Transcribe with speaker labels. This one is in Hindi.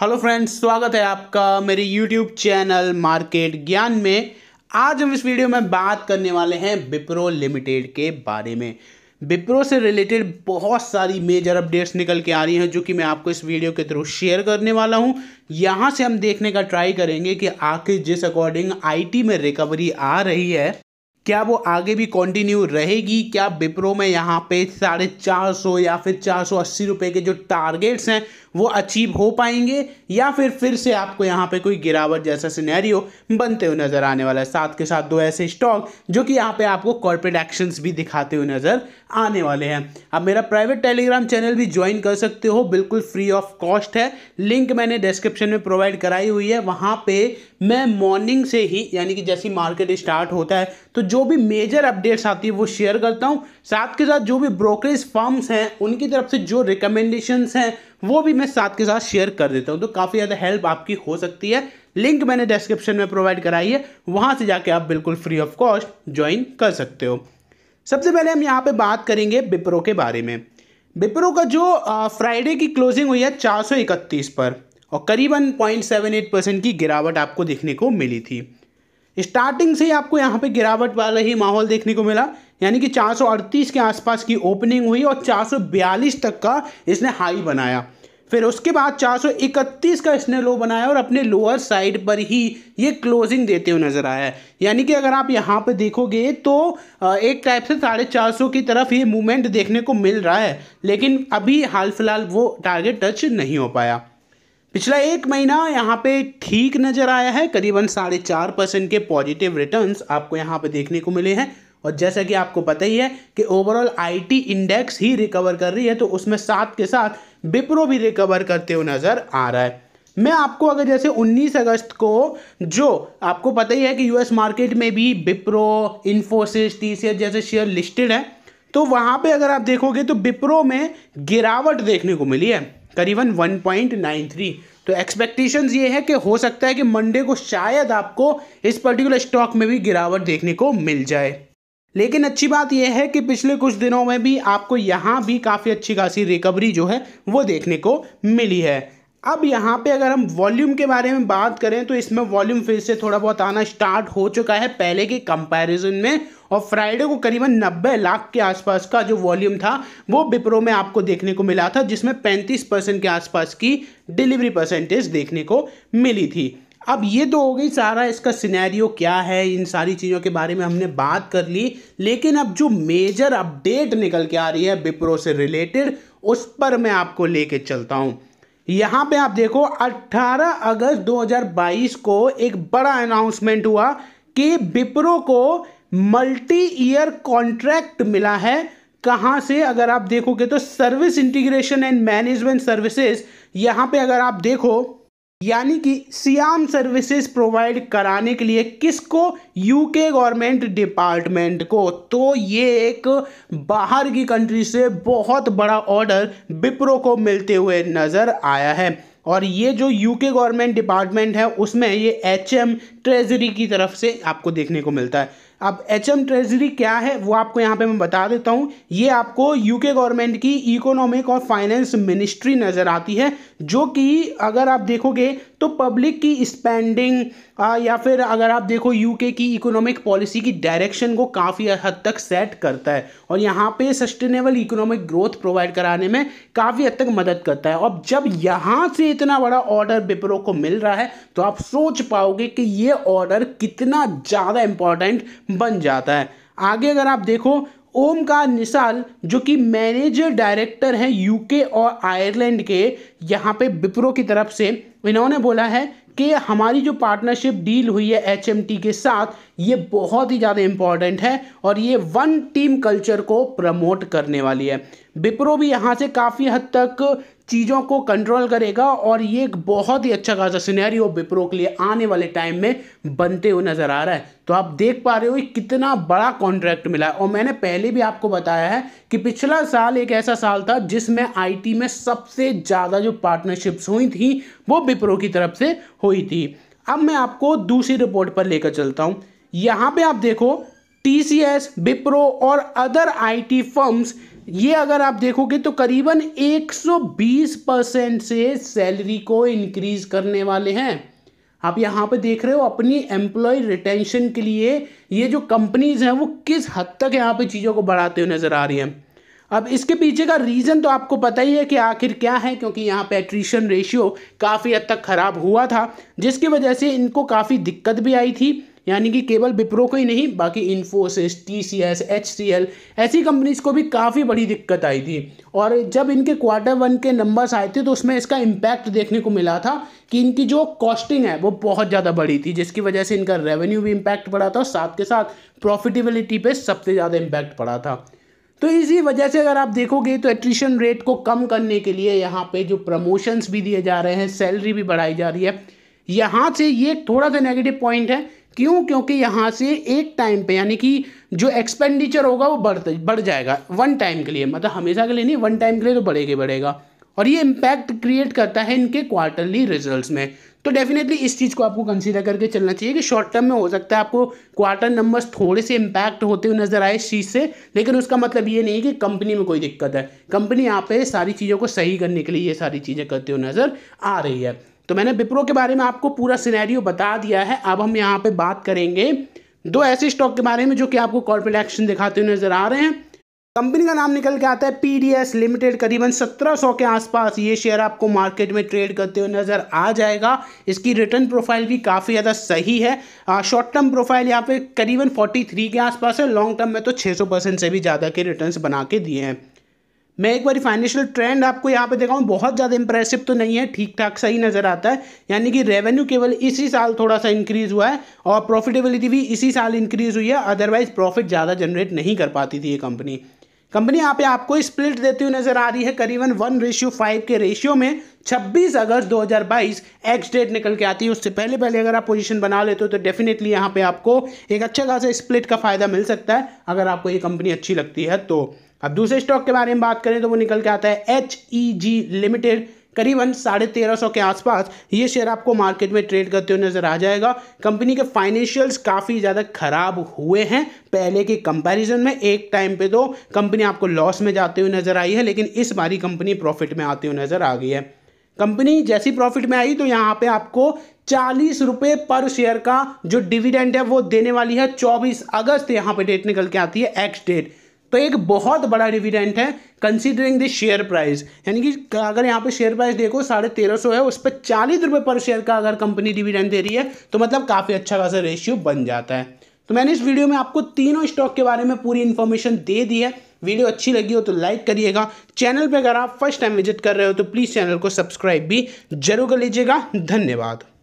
Speaker 1: हेलो फ्रेंड्स स्वागत है आपका मेरे यूट्यूब चैनल मार्केट ज्ञान में आज हम इस वीडियो में बात करने वाले हैं विप्रो लिमिटेड के बारे में विप्रो से रिलेटेड बहुत सारी मेजर अपडेट्स निकल के आ रही हैं जो कि मैं आपको इस वीडियो के थ्रू शेयर करने वाला हूं यहां से हम देखने का ट्राई करेंगे कि आखिर जिस अकॉर्डिंग आई में रिकवरी आ रही है क्या वो आगे भी कंटिन्यू रहेगी क्या विप्रो में यहाँ पे साढ़े चार सौ या फिर चार सौ अस्सी रुपये के जो टारगेट्स हैं वो अचीव हो पाएंगे या फिर फिर से आपको यहाँ पे कोई गिरावट जैसा सिनेरियो बनते हुए नज़र आने वाला है साथ के साथ दो ऐसे स्टॉक जो कि यहाँ पे आपको कॉर्पोरेट एक्शंस भी दिखाते हुए नज़र आने वाले हैं आप मेरा प्राइवेट टेलीग्राम चैनल भी ज्वाइन कर सकते हो बिल्कुल फ्री ऑफ कॉस्ट है लिंक मैंने डिस्क्रिप्शन में प्रोवाइड कराई हुई है वहाँ पर मैं मॉर्निंग से ही यानी कि जैसी मार्केट स्टार्ट होता है तो जो भी मेजर अपडेट्स आती है वो शेयर करता हूँ साथ के साथ जो भी ब्रोकरेज फर्म्स हैं उनकी तरफ से जो रिकमेंडेशंस हैं वो भी मैं साथ के साथ शेयर कर देता हूँ तो काफ़ी ज़्यादा हेल्प आपकी हो सकती है लिंक मैंने डिस्क्रिप्शन में प्रोवाइड कराई है वहाँ से जाके आप बिल्कुल फ्री ऑफ कॉस्ट ज्वाइन कर सकते हो सबसे पहले हम यहाँ पे बात करेंगे बिप्रो के बारे में बिप्रो का जो फ्राइडे की क्लोजिंग हुई है चार पर और करीबन पॉइंट परसेंट की गिरावट आपको देखने को मिली थी स्टार्टिंग से ही आपको यहाँ पे गिरावट वाला ही माहौल देखने को मिला यानी कि 438 के आसपास की ओपनिंग हुई और 442 तक का इसने हाई बनाया फिर उसके बाद 431 का इसने लो बनाया और अपने लोअर साइड पर ही ये क्लोजिंग देते हुए नज़र आया है यानी कि अगर आप यहाँ पर देखोगे तो एक टाइप से साढ़े चार सौ की तरफ ये मूवमेंट देखने को मिल रहा है लेकिन अभी हाल फिलहाल वो टारगेट टच नहीं हो पाया पिछला एक महीना यहाँ पे ठीक नज़र आया है करीबन साढ़े चार परसेंट के पॉजिटिव रिटर्न्स आपको यहाँ पे देखने को मिले हैं और जैसा कि आपको पता ही है कि ओवरऑल आईटी इंडेक्स ही रिकवर कर रही है तो उसमें साथ के साथ विप्रो भी रिकवर करते हुए नज़र आ रहा है मैं आपको अगर जैसे 19 अगस्त को जो आपको पता ही है कि यूएस मार्केट में भी विप्रो इन्फोसिस टीसीएस जैसे शेयर लिस्टेड है तो वहाँ पे अगर आप देखोगे तो विप्रो में गिरावट देखने को मिली है करीबन 1.93 तो एक्सपेक्टेशंस ये है कि हो सकता है कि मंडे को शायद आपको इस पर्टिकुलर स्टॉक में भी गिरावट देखने को मिल जाए लेकिन अच्छी बात यह है कि पिछले कुछ दिनों में भी आपको यहाँ भी काफ़ी अच्छी खासी रिकवरी जो है वो देखने को मिली है अब यहाँ पे अगर हम वॉल्यूम के बारे में बात करें तो इसमें वॉल्यूम फिर से थोड़ा बहुत आना स्टार्ट हो चुका है पहले के कंपैरिजन में और फ्राइडे को करीबन 90 लाख के आसपास का जो वॉल्यूम था वो बिप्रो में आपको देखने को मिला था जिसमें 35 परसेंट के आसपास की डिलीवरी परसेंटेज देखने को मिली थी अब ये तो हो गई सारा इसका सिनेरियो क्या है इन सारी चीज़ों के बारे में हमने बात कर ली लेकिन अब जो मेजर अपडेट निकल के आ रही है विप्रो से रिलेटेड उस पर मैं आपको लेके चलता हूँ यहाँ पे आप देखो 18 अगस्त 2022 को एक बड़ा अनाउंसमेंट हुआ कि विप्रो को मल्टी ईयर कॉन्ट्रैक्ट मिला है कहाँ से अगर आप देखोगे तो service integration and management services यहाँ पे अगर आप देखो यानी कि सियाम सर्विसेज प्रोवाइड कराने के लिए किसको यूके गवर्नमेंट डिपार्टमेंट को तो ये एक बाहर की कंट्री से बहुत बड़ा ऑर्डर विप्रो को मिलते हुए नज़र आया है और ये जो यूके गवर्नमेंट डिपार्टमेंट है उसमें ये एचएम ट्रेजरी की तरफ से आपको देखने को मिलता है अब एच एम ट्रेजरी क्या है वो आपको यहाँ पे मैं बता देता हूँ ये आपको यूके गवर्नमेंट की इकोनॉमिक और फाइनेंस मिनिस्ट्री नज़र आती है जो कि अगर आप देखोगे तो पब्लिक की स्पेंडिंग या फिर अगर आप देखो यूके की इकोनॉमिक पॉलिसी की डायरेक्शन को काफ़ी हद तक सेट करता है और यहाँ पे सस्टेनेबल इकोनॉमिक ग्रोथ प्रोवाइड कराने में काफ़ी हद तक मदद करता है और जब यहाँ से इतना बड़ा ऑर्डर बिपरों को मिल रहा है तो आप सोच पाओगे कि ये ऑर्डर कितना ज़्यादा इम्पॉर्टेंट बन जाता है आगे अगर आप देखो का निशाल जो कि मैनेजर डायरेक्टर हैं यूके और आयरलैंड के यहाँ पे बिप्रो की तरफ से इन्होंने बोला है कि हमारी जो पार्टनरशिप डील हुई है एच के साथ ये बहुत ही ज़्यादा इम्पॉर्टेंट है और ये वन टीम कल्चर को प्रमोट करने वाली है विप्रो भी यहाँ से काफ़ी हद तक चीज़ों को कंट्रोल करेगा और ये एक बहुत ही अच्छा खासा हो विप्रो के लिए आने वाले टाइम में बनते हुए नज़र आ रहा है तो आप देख पा रहे हो कितना बड़ा कॉन्ट्रैक्ट मिला है और मैंने पहले भी आपको बताया है कि पिछला साल एक ऐसा साल था जिसमें आईटी में सबसे ज़्यादा जो पार्टनरशिप्स हुई थी वो विप्रो की तरफ से हुई थी अब मैं आपको दूसरी रिपोर्ट पर लेकर चलता हूँ यहाँ पर आप देखो टी सी एस विप्रो और अदर आई टी फर्म्स ये अगर आप देखोगे तो करीबन 120 परसेंट से सैलरी को इंक्रीज करने वाले हैं आप यहाँ पे देख रहे हो अपनी एम्प्लॉय रिटेंशन के लिए ये जो कंपनीज हैं वो किस हद तक यहाँ पे चीज़ों को बढ़ाते हुए नज़र आ रही हैं अब इसके पीछे का रीज़न तो आपको पता ही है कि आखिर क्या है क्योंकि यहाँ पे एट्रीशन रेशियो काफ़ी हद तक ख़राब हुआ था जिसकी वजह से इनको काफ़ी दिक्कत भी आई थी यानी कि केवल विप्रो को ही नहीं बाकी इन्फोसिस टी सी एस एच सी एल ऐसी कंपनीज को भी काफ़ी बड़ी दिक्कत आई थी और जब इनके क्वार्टर वन के नंबर्स आए थे तो उसमें इसका इम्पैक्ट देखने को मिला था कि इनकी जो कॉस्टिंग है वो बहुत ज़्यादा बढ़ी थी जिसकी वजह से इनका रेवेन्यू भी इम्पैक्ट पड़ा था और साथ के साथ प्रॉफिटेबिलिटी पे सबसे ज़्यादा इम्पैक्ट पड़ा था तो इसी वजह से अगर आप देखोगे तो एट्रिशन रेट को कम करने के लिए यहाँ पे जो प्रमोशंस भी दिए जा रहे हैं सैलरी भी बढ़ाई जा रही है यहाँ से ये थोड़ा सा नेगेटिव पॉइंट है क्यों क्योंकि यहाँ से एक टाइम पे यानी कि जो एक्सपेंडिचर होगा वो बढ़ बढ़ जाएगा वन टाइम के लिए मतलब हमेशा के लिए नहीं वन टाइम के लिए तो बढ़ेगा बढ़ेगा और ये इम्पैक्ट क्रिएट करता है इनके क्वार्टरली रिजल्ट्स में तो डेफिनेटली इस चीज़ को आपको कंसीडर करके चलना चाहिए कि शॉर्ट टर्म में हो सकता है आपको क्वार्टर नंबर्स थोड़े से इम्पैक्ट होते हुए नजर आए इस चीज़ से लेकिन उसका मतलब ये नहीं कि कंपनी में कोई दिक्कत है कंपनी यहाँ पे सारी चीज़ों को सही करने के लिए ये सारी चीज़ें करते हुए नज़र आ रही है तो मैंने विप्रो के बारे में आपको पूरा सिनेरियो बता दिया है अब हम यहाँ पे बात करेंगे दो ऐसे स्टॉक के बारे में जो कि आपको कॉर्पोरेट एक्शन दिखाते हुए नजर आ रहे हैं कंपनी का नाम निकल के आता है पीडीएस लिमिटेड करीबन 1700 के आसपास ये शेयर आपको मार्केट में ट्रेड करते हुए नज़र आ जाएगा इसकी रिटर्न प्रोफाइल भी काफ़ी ज़्यादा सही है शॉर्ट टर्म प्रोफाइल यहाँ पे करीबन 43 के आसपास है लॉन्ग टर्म में तो 600 परसेंट से भी ज़्यादा के रिटर्न्स बना के दिए हैं मैं एक बार फाइनेंशियल ट्रेंड आपको यहाँ पे देखाऊँ बहुत ज़्यादा इंप्रेसिव तो नहीं है ठीक ठाक सही नज़र आता है यानी कि रेवेन्यू केवल इसी साल थोड़ा सा इंक्रीज़ हुआ है और प्रॉफिटेबिलिटी भी इसी साल इंक्रीज़ हुई है अदरवाइज प्रॉफिट ज़्यादा जनरेट नहीं कर पाती थी ये कंपनी कंपनी यहाँ पे आपको स्प्लिट देती हुई नजर आ रही है करीबन वन रेशियो फाइव के रेशियो में 26 अगस्त 2022 एक्स डेट निकल के आती है उससे पहले पहले अगर आप पोजीशन बना लेते हो तो डेफिनेटली यहाँ पे आपको एक अच्छा खासा स्प्लिट का फायदा मिल सकता है अगर आपको ये कंपनी अच्छी लगती है तो अब दूसरे स्टॉक के बारे में बात करें तो वो निकल के आता है एच ई जी लिमिटेड करीबन साढ़े तेरह सौ के आसपास ये शेयर आपको मार्केट में ट्रेड करते हुए नजर आ जाएगा कंपनी के फाइनेंशियल्स काफ़ी ज़्यादा खराब हुए हैं पहले के कंपैरिजन में एक टाइम पे तो कंपनी आपको लॉस में जाते हुए नजर आई है लेकिन इस बारी कंपनी प्रॉफिट में आती हुई नजर आ गई है कंपनी जैसी प्रॉफिट में आई तो यहाँ पे आपको चालीस रुपये पर शेयर का जो डिविडेंड है वो देने वाली है चौबीस अगस्त यहाँ पे डेट निकल के आती है एक्स डेट तो एक बहुत बड़ा डिविडेंट है कंसिडरिंग द शेयर प्राइस यानी कि अगर यहाँ पे शेयर प्राइस देखो साढ़े तेरह सौ है उस पर चालीस रुपये पर शेयर का अगर कंपनी डिविडेंट दे रही है तो मतलब काफ़ी अच्छा खासा रेशियो बन जाता है तो मैंने इस वीडियो में आपको तीनों स्टॉक के बारे में पूरी इन्फॉर्मेशन दे दी है वीडियो अच्छी लगी हो तो लाइक करिएगा चैनल पर अगर आप फर्स्ट टाइम विजिट कर रहे हो तो प्लीज़ चैनल को सब्सक्राइब भी जरूर कर लीजिएगा धन्यवाद